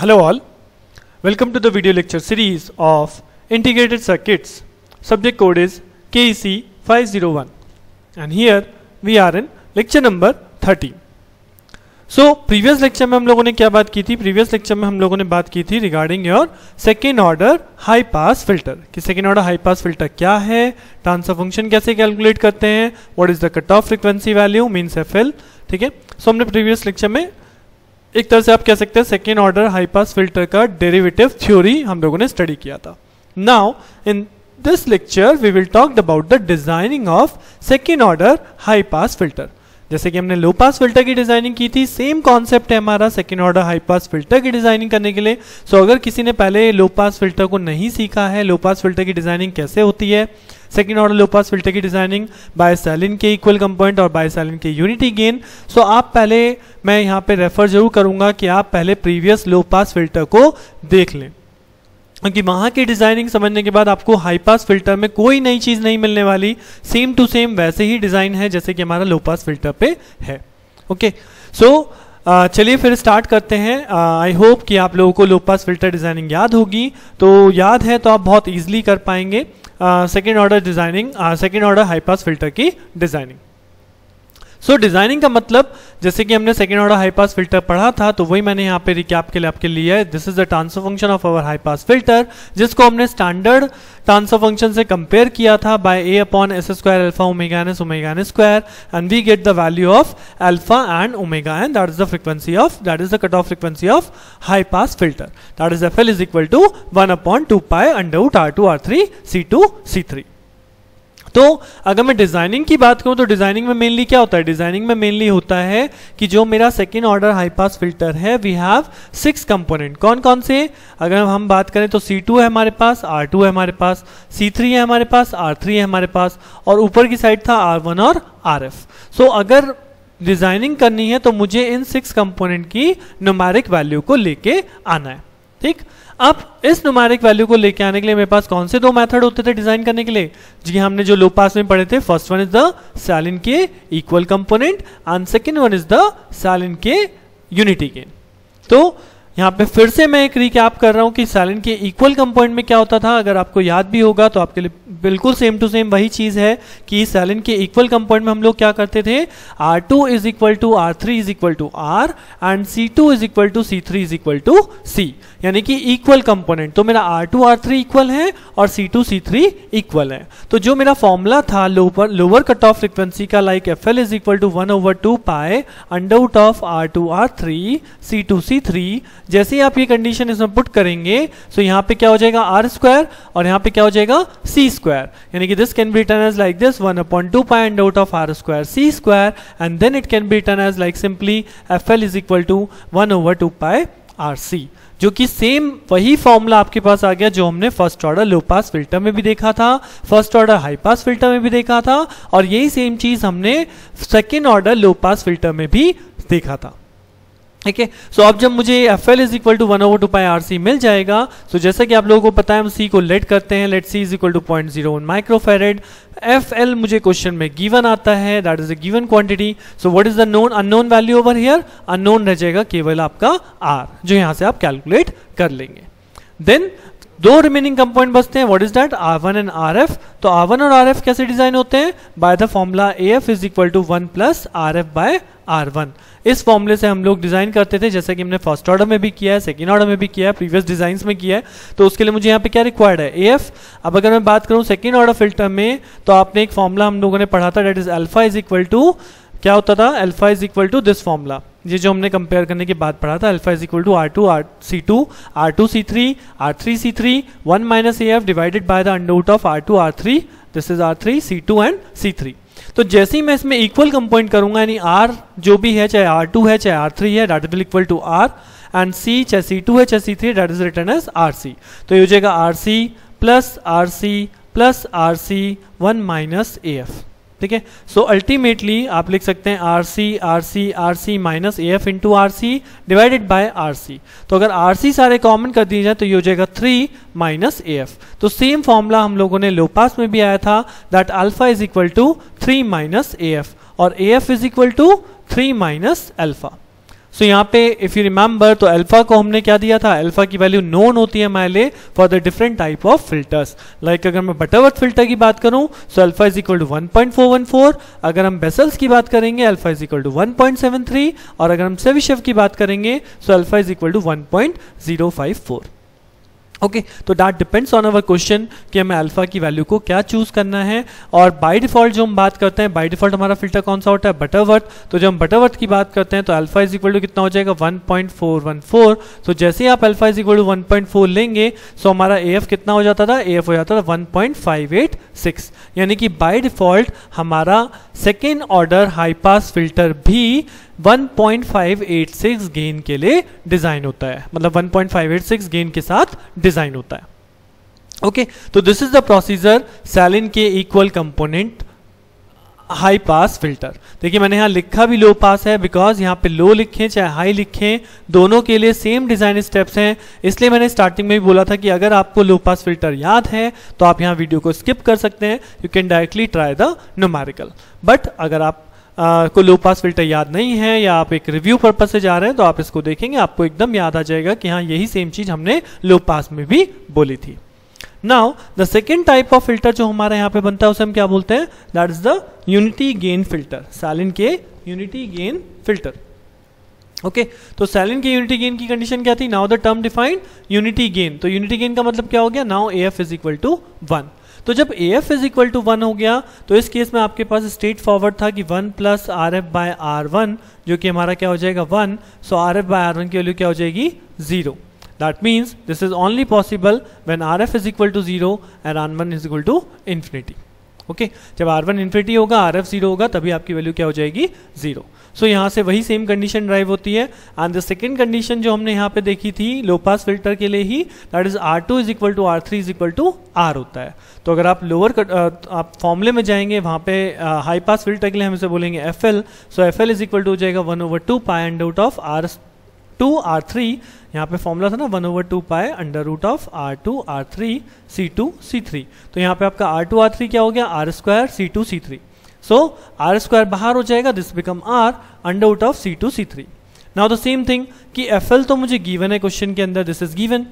Hello all, welcome to the video lecture series of Integrated Circuits. Subject code is KEC 501 and here we are in lecture number 30. So previous lecture में हम लोगों ने क्या बात की थी previous lecture में हम लोगों ने बात की थी regarding your second order high pass filter कि second order high pass filter क्या है ट्रांसफर फंक्शन कैसे कैलकुलेट करते हैं what is the cut off frequency value means F ठीक है सो हमने प्रीवियस लेक्चर में एक तरह से आप कह सकते हैं second order high pass filter का डेरिवेटिव थ्योरी हम लोगों ने स्टडी किया था now in this lecture we will talk about the designing of second order high pass filter जैसे कि हमने लो पास फिल्टर की डिजाइनिंग की थी सेम कॉन्सेप्ट है हमारा second order high pass filter की डिजाइनिंग करने के लिए सो so, अगर किसी ने पहले लो पास फिल्टर को नहीं सीखा है लो पास फिल्टर की डिजाइनिंग कैसे होती है second order low pass filter की designing by Sallen Key equal component और by Sallen Key unity gain so आप पहले मैं यहाँ पे रेफर जरूर करूंगा कि आप पहले प्रीवियस लो पास फिल्टर को देख लें क्योंकि वहाँ की डिज़ाइनिंग समझने के बाद आपको हाई पास फिल्टर में कोई नई चीज़ नहीं मिलने वाली सेम टू सेम वैसे ही डिज़ाइन है जैसे कि हमारा लो पास फिल्टर पे है ओके सो चलिए फिर स्टार्ट करते हैं आई होप कि आप लोगों को लो पास फिल्टर डिज़ाइनिंग याद होगी तो याद है तो आप बहुत ईजिली कर पाएंगे second order designing second order high pass filter की डिज़ाइनिंग सो so, डिजाइनिंग का मतलब जैसे कि हमने second order high pass filter पढ़ा था तो वही मैंने यहाँ पे रिकैप के लिए आपके लिए है this is the transfer function of our high pass filter जिसको हमने स्टैंडर्ड ट्रांसफर फंक्शन से कंपेयर किया था by A upon S square alpha omega N S omega N square and we get the value of alpha and omega N that is the frequency of that is the cut off frequency of high pass filter that is F L is equal to one upon to pi under R two R three C two C three तो अगर मैं designing की बात करूं तो designing में mainly क्या होता है डिज़ाइनिंग में मेनली होता है कि जो मेरा second order high pass filter है वी हैव सिक्स कंपोनेंट कौन कौन से अगर हम बात करें तो C2 है हमारे पास R2 है हमारे पास C3 है हमारे पास R3 है हमारे पास और ऊपर की साइड था R1 और RF सो so, अगर डिज़ाइनिंग करनी है तो मुझे इन सिक्स कंपोनेंट की नुमारिक वैल्यू को लेके आना है ठीक अब इस नुमारिक वैल्यू को लेके आने के लिए मेरे पास कौन से दो मेथड होते थे डिजाइन करने के लिए जी हाँ, हमने जो लो पास में पढ़े थे first one is the Sallen Key equal component and second one is the Sallen Key unity के तो यहाँ पे फिर से मैं एक रिकैप कर रहा हूँ कि साइलेंट के इक्वल कंपाउंड में क्या होता था अगर आपको याद भी होगा तो आपके लिए बिल्कुल सेम टू सेम वही चीज़ है कि साइलेंट के इक्वल कंपाउंड में हम लोग क्या करते थे R two is equal to R three is equal to R and C two is equal to C three is equal to C यानी कि इक्वल कंपोनेंट तो मेरा R two R three equal है और C two C three equal है तो जो मेरा फॉर्मूला था lower lower cut off frequency का like F L is equal to one over two pi under of R two R three C two C three जैसे ही आप ये कंडीशन इसमें पुट करेंगे सो यहाँ पे क्या हो जाएगा आर स्क्वायर और यहाँ पे क्या हो जाएगा सी स्क्वायर यानी कि this can be written as like this one upon two pi and out of R square C square and then it can be written as like simply F L is equal to one over two pi R C जो कि same वही formula आपके पास आ गया जो हमने first order low pass filter में भी देखा था first order high pass filter में भी देखा था और यही सेम चीज हमने second order low pass filter में भी देखा था ठीक है सो अब जब मुझे F L is equal to one over two pi R C मिल जाएगा सो so जैसा कि आप लोगों को पता है हम सी को लेट करते हैं let C is equal to point zero one microfarad F L मुझे क्वेश्चन में गिवन आता है that is a given quantity so what is the known unknown value over here unknown रह जाएगा केवल आपका आर जो यहां से आप कैलकुलेट कर लेंगे देन दो रिमेनिंग कंपोनेंट बचते हैं what is that R one and R F तो आर वन और आर एफ कैसे डिजाइन होते हैं by the formula A F is equal to one plus R F by R one इस फॉर्मूले से हम लोग डिजाइन करते थे जैसे कि हमने फर्स्ट ऑर्डर में भी किया है सेकेंड ऑर्डर में भी किया है प्रीवियस डिजाइन में किया है तो उसके लिए मुझे यहाँ पे क्या रिक्वायर्ड है ए एफ अब अगर मैं बात करूँ सेकेंड ऑर्डर फिल्टर में तो आपने एक फॉर्मूला हम लोगों ने पढ़ा था that is alpha is equal to क्या होता था alpha is equal to this formula ये जो हमने कंपेयर करने के बाद पढ़ा था alpha is equal to R two R C two R two C three R three C three one minus A F divided by the under root of R two R three this is R three C two and C three तो जैसे ही मैं इसमें equal कंपोइंट करूंगा यानी are जो भी है चाहे आर टू है चाहे आर थ्री है that will equal to R and C चाहे सी टू है चाहे C three that is written as R C तो ये हो जाएगा R C plus R C plus R C one minus A F ठीक है सो अल्टीमेटली आप लिख सकते हैं R C R C R C minus A F into R C divided by R C तो अगर आर सी सारे common कर दिए जाए तो ये हो जाएगा थ्री माइनस ए एफ तो सेम फॉर्मूला हम लोगों ने लोपास में भी आया था that alpha is equal to three minus A F और A F is equal to three minus alpha so so, यहाँ पे इफ यू रिमेम्बर तो अल्फा को हमने क्या दिया था अल्फा की वैल्यू नोन होती है हमारे लिए for the different type of filters like अगर मैं बटरवर्थ फिल्टर की बात करूं so alpha is equal to one अगर हम बेसल्स की बात करेंगे alpha is equal to one और अगर हम सेविशेव की बात करेंगे so alpha is equal to one okay okay, तो that depends on our question कि हमें अल्फा की वैल्यू को क्या चूज करना है और बाय डिफॉल्ट जो हम बात करते हैं बाय डिफॉल्ट हमारा फिल्टर कौन सा होता है बटरवर्थ तो जब हम बटरवर्थ की बात करते हैं तो अल्फा इज इक्वल टू कितना हो जाएगा 1.414 तो जैसे ही आप alpha is equal to one लेंगे सो हमारा ए कितना हो जाता था ए हो जाता था वन यानी कि बाई डिफॉल्ट हमारा second order high pass filter भी 1.586 गेन के लिए डिज़ाइन होता है मतलब 1.586 गेन के साथ डिज़ाइन होता है ओके तो this is the procedure Sallen Key equal component high pass filter देखिए मैंने यहां लिखा भी लो पास है बिकॉज यहां पे लो लिखें चाहे हाई लिखें दोनों के लिए सेम डिज़ाइन स्टेप्स हैं इसलिए मैंने स्टार्टिंग में भी बोला था कि अगर आपको लो पास फिल्टर याद है तो आप यहां वीडियो को स्किप कर सकते हैं you can directly try the numerical but अगर आप को लो पास फिल्टर याद नहीं है या आप एक रिव्यू पर्पज से जा रहे हैं तो आप इसको देखेंगे आपको एकदम याद आ जाएगा कि हाँ यही सेम चीज हमने लो पास में भी बोली थी now the second type of filter जो हमारे यहाँ पे बनता है उसे हम क्या बोलते हैं that is the unity gain filter Sallen Key unity gain filter okay तो सैलिन के यूनिटी गेन की कंडीशन क्या थी now the term defined unity gain तो यूनिटी गेन का मतलब क्या हो गया now A F is equal to one तो जब A F is equal to one हो गया तो इस केस में आपके पास स्ट्रेट फॉरवर्ड था कि one plus R F by R one जो कि हमारा क्या हो जाएगा one so R F by R one की वैल्यू क्या हो जाएगी zero that means this is only possible when R F is equal to zero and R one is equal to infinity okay जब आर वन इन्फिनिटी होगा R F zero होगा तभी आपकी value क्या हो जाएगी जीरो सो so, यहाँ से वही सेम कंडीशन ड्राइव होती है एंड द सेकेंड कंडीशन जो हमने यहाँ पे देखी थी लो पास फिल्टर के लिए ही that is R two is equal to R three is equal to R होता है तो अगर आप लोअर आप फॉर्मुले में जाएंगे वहाँ पे हाई पास फिल्टर के लिए हम इसे बोलेंगे F L so F L is equal to हो जाएगा one over two pi and out of R two R three यहाँ पे फॉर्मूला था ना one over two pi under root of R two R three C two C three तो यहाँ पे आपका आर टू आर थ्री क्या हो गया R square C two C three so R square बाहर हो जाएगा this become R under root of C two C three now the same thing कि एफ एल तो मुझे गिवन है क्वेश्चन के अंदर दिस इज गिवन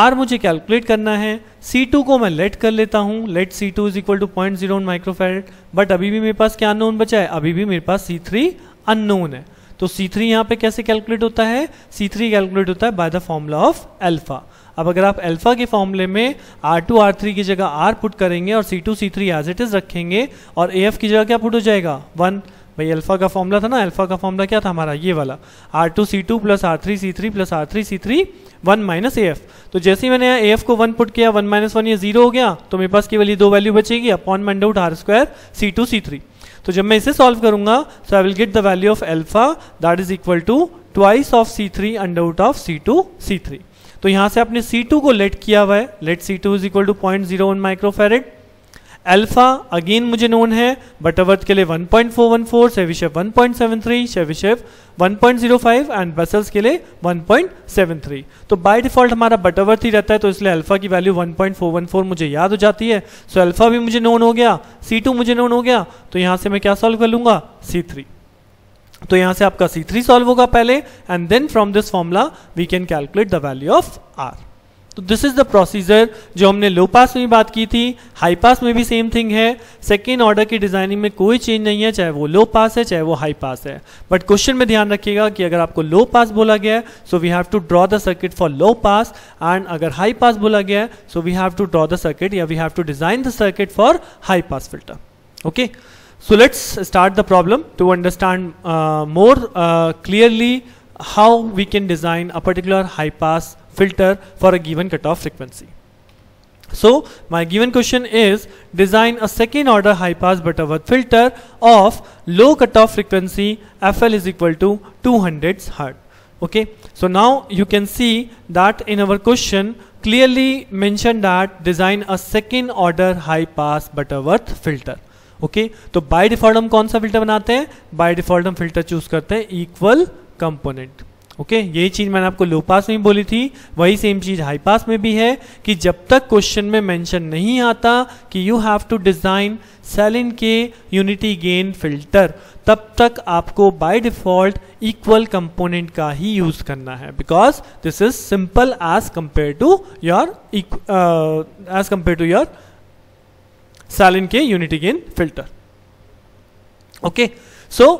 आर मुझे कैलकुलेट करना है सी टू को मैं लेट कर लेता हूँ let C two is equal to point zero microfarad but अभी भी मेरे पास क्या अननोन बचा है अभी भी मेरे पास सी थ्री अननोन है तो सी थ्री यहाँ पर कैसे कैलकुलेट होता है सी थ्री कैलकुलेट होता है by the formula of alpha अब अगर आप अल्फा के फॉर्मूले में आर टू आर थ्री की जगह आर पुट करेंगे और C two C three as it is रखेंगे और ए एफ की जगह क्या पुट हो जाएगा वन भाई अल्फा का फॉर्मूला था ना अल्फा का फॉर्मूला क्या था हमारा ये वाला R two C two plus R three C three plus R three C three one minus A F तो जैसे ही मैंने यहाँ ए एफ को वन पुट किया वन माइनस वन ये जीरो हो गया तो मेरे पास केवल ये दो वैल्यू बचेगी अपॉन मंड R square C two C three तो जब मैं इसे सॉल्व करूंगा so I will get the value of alpha that is equal to twice of C three and out of C two C three तो यहां से आपने सी टू को लेट किया हुआ है let C two is equal to point zero one microfarad alpha again मुझे known है बटरवर्थ के लिए 1.414 one point zero five and Bessels के लिए 1.73 तो बाय डिफॉल्ट हमारा बटरवर्थ ही रहता है तो इसलिए अल्फा की वैल्यू 1.414 मुझे याद हो जाती है सो अल्फा भी मुझे नोन हो गया टू मुझे नोन हो गया तो यहाँ से मैं क्या सॉल्व कर लूँगा थ्री तो यहाँ से आपका थ्री सॉल्व होगा पहले and then from this formula we can calculate the value of R तो दिस इज द प्रोसीजर जो हमने लो पास में बात की थी हाई पास में भी सेम थिंग है सेकेंड ऑर्डर की डिजाइनिंग में कोई चेंज नहीं है चाहे वो लो पास है चाहे वो हाई पास है बट क्वेश्चन में ध्यान रखिएगा कि अगर आपको लो पास बोला गया है so we have to draw the circuit for low pass and अगर हाई पास बोला गया है so we have to draw the circuit या we have to design the circuit for high pass filter okay so let's start the problem to understand more clearly how we can design a particular high pass filter for a given cutoff frequency. So my given question is design a second order high pass Butterworth filter of low cutoff frequency FL is equal to 200 Hz. Okay, so now you can see that in our question clearly mentioned that design a second order high pass Butterworth filter. Okay okay, तो by default हम कौन सा filter बनाते हैं by default हम filter choose करते हैं equal component okay okay, यही चीज मैंने आपको लो पास में बोली थी वही सेम चीज हाई पास में भी है कि जब तक क्वेश्चन में मेंशन नहीं आता कि you have to design Sallen Key unity gain filter तब तक आपको बाय डिफॉल्ट इक्वल कंपोनेंट का ही यूज करना है because this is simple as compare to your as compare to your Sallen Key unity gain filter okay so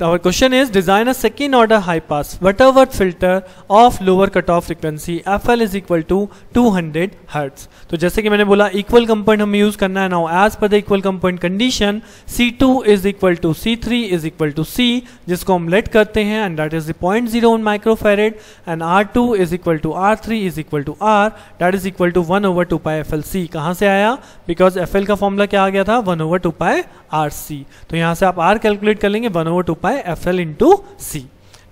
Our question is design a second order high pass Butterworth filter of lower cutoff frequency FL is equal to 200 Hz. तो जैसे कि मैंने बोला equal component हमें use karna hai now as per the equal component condition C2 is equal to C3 is equal to C जिसको हम let karte हैं and that is the 0.01 microfarad and R2 is equal to R3 is equal to R that is equal to 1 over 2 pi FLC कहाँ से आया because FL ka formula क्या आ गया था 1 over 2 pi RC तो यहाँ से आप R calculate कर लेंगे 1 over 2 by FL into C.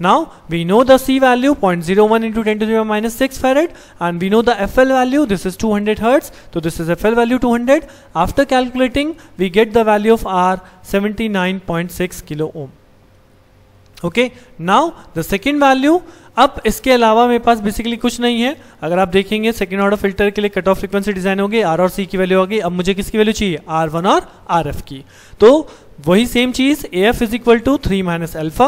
Now we know the C value 0.01 into 10 to the power minus 6 farad and we know the FL value this is 200 hertz so this is FL value 200 after calculating we get the value of R 79.6 kilo ohm Okay. Now the second value. अब इसके अलावा मेरे पास basically कुछ नहीं है अगर आप देखेंगे सेकेंड ऑर्डर फिल्टर के लिए कट ऑफ फ्रीक्वेंसी डिजाइन होगी आर और सी की वैल्यू होगी अब मुझे किसकी वैल्यू चाहिए आर वन और आर एफ की तो वही सेम चीज A F is equal to three minus alpha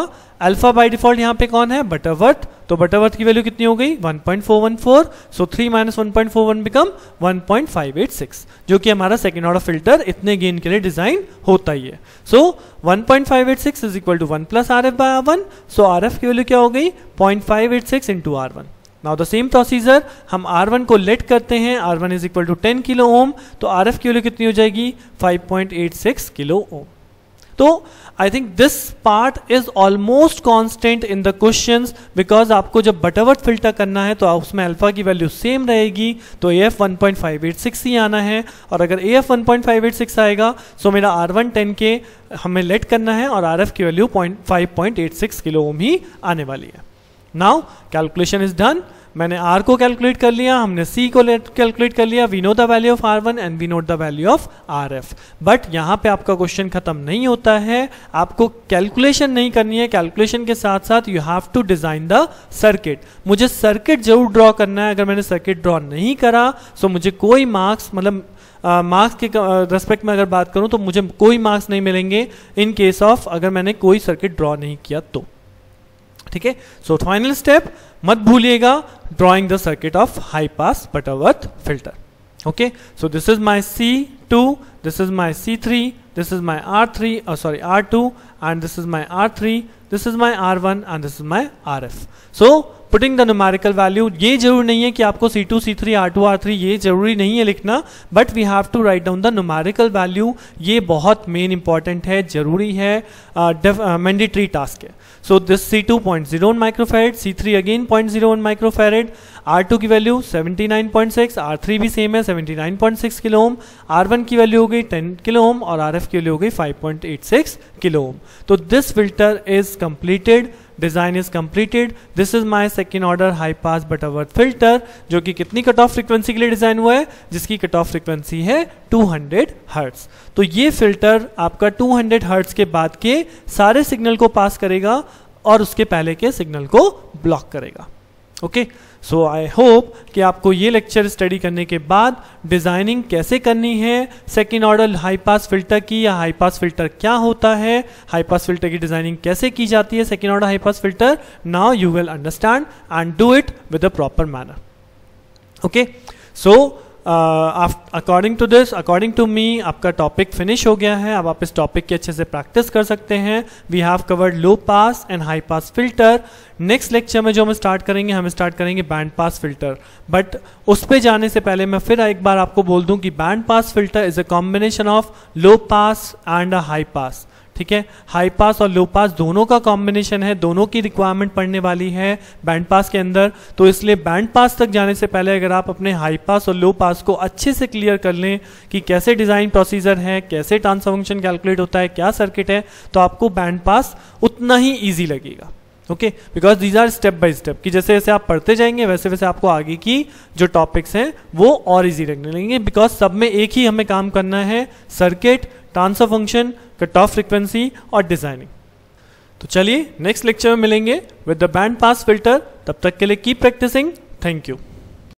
alpha by default यहाँ पे कौन है बटरवर्थ तो बटरवर्थ की वैल्यू कितनी हो गई 1.414 सो 3 माइनस वन बिकम 1.586 जो कि हमारा सेकेंड ऑर्डर फिल्टर इतने गेन के लिए डिजाइन होता ही है so one point five eight six is equal to one plus R F by R one so R F की वैल्यू क्या हो गई point five eight six into R one now the same procedure हम R1 को let करते हैं R1 one is equal to ten kilo ohm तो R F की वैल्यू कितनी हो जाएगी 5.86 किलो ओम तो I think this part is almost constant in the question because आपको जब बटरवर्थ फिल्टर करना है तो उसमें अल्फा की वैल्यू सेम रहेगी तो A F one point five eight six ही आना है और अगर A F one point five eight six आएगा सो तो मेरा आर वन टेन के हमें लेट करना है और आर एफ की value point five point eight six kilo ohm ही आने वाली है नाउ कैलकुलेशन इज डन मैंने आर को कैलकुलेट कर लिया हमने सी को कैलकुलेट कर लिया we know the value of R one and we note the value of R F but यहाँ पे आपका क्वेश्चन खत्म नहीं होता है आपको कैलकुलेशन नहीं करनी है कैलकुलेशन के साथ साथ you have to design the circuit मुझे सर्किट जरूर ड्रॉ करना है अगर मैंने सर्किट ड्रॉ नहीं करा सो so मुझे कोई मार्क्स मतलब मार्क्स के रेस्पेक्ट में अगर बात करूं तो मुझे कोई मार्क्स नहीं मिलेंगे इन केस ऑफ अगर मैंने कोई सर्किट ड्रॉ नहीं किया तो ठीक है सो फाइनल स्टेप मत भूलिएगा drawing the circuit of high pass Butterworth filter okay so this is my C two this is my C three this is my R three sorry R two and this is my R three this is my R one and this is my R F so putting the numerical value ये जरूर नहीं है कि आपको C two C three R two R three ये जरूरी नहीं है लिखना but we have to write down the numerical value ये बहुत मेन इंपॉर्टेंट है जरूरी है मैंडेटरी uh, टास्क uh, है so this c2 0.01 microfarad c3 again 0.01 microfarad r2 की वैल्यू 79.6 r3 भी सेम है 79.6 किलो ओम r1 की वैल्यू हो गई 10 किलो ओम और rf की वैल्यू हो गई 5.86 किलो ओम तो this filter is completed design is completed this is my second order high pass Butterworth filter जो कि कितनी कट ऑफ फ्रिक्वेंसी के लिए डिज़ाइन हुआ है जिसकी कट ऑफ फ्रिक्वेंसी है 200 हंड्रेड हर्ट्स तो ये फिल्टर आपका 200 हंड्रेड हर्ट्स के बाद के सारे सिग्नल को पास करेगा और उसके पहले के सिग्नल को ब्लॉक करेगा ओके सो आई होप कि आपको ये लेक्चर स्टडी करने के बाद डिज़ाइनिंग कैसे करनी है second order high pass filter की या हाई पास फिल्टर क्या होता है हाई पास फिल्टर की डिज़ाइनिंग कैसे की जाती है second order high pass filter now you will understand and do it with a proper manner okay so according to this according to me आपका topic finish हो गया है अब आप इस टॉपिक की अच्छे से प्रैक्टिस कर सकते हैं we have covered low pass and high pass filter next lecture में जो हम स्टार्ट करेंगे हम स्टार्ट करेंगे बैंड पास फिल्टर बट उस पर जाने से पहले मैं फिर एक बार आपको बोल दूं कि band pass filter is a combination of low pass and a high pass ठीक है हाई पास और लो पास दोनों का कॉम्बिनेशन है दोनों की रिक्वायरमेंट पड़ने वाली है बैंड पास के अंदर तो इसलिए बैंड पास तक जाने से पहले अगर आप अपने हाई पास और लो पास को अच्छे से क्लियर कर लें कि कैसे डिज़ाइन प्रोसीजर है कैसे ट्रांसफर फंक्शन कैलकुलेट होता है क्या सर्किट है तो आपको बैंड पास उतना ही ईजी लगेगा okay because these are step by step कि जैसे जैसे आप पढ़ते जाएंगे वैसे वैसे आपको आगे की जो टॉपिक्स हैं वो और इजी लगने लगेंगे बिकॉज सब में एक ही हमें काम करना है circuit transfer function cut off frequency और डिजाइनिंग तो चलिए नेक्स्ट लेक्चर में मिलेंगे with the band pass filter तब तक के लिए कीप प्रैक्टिसिंग थैंक यू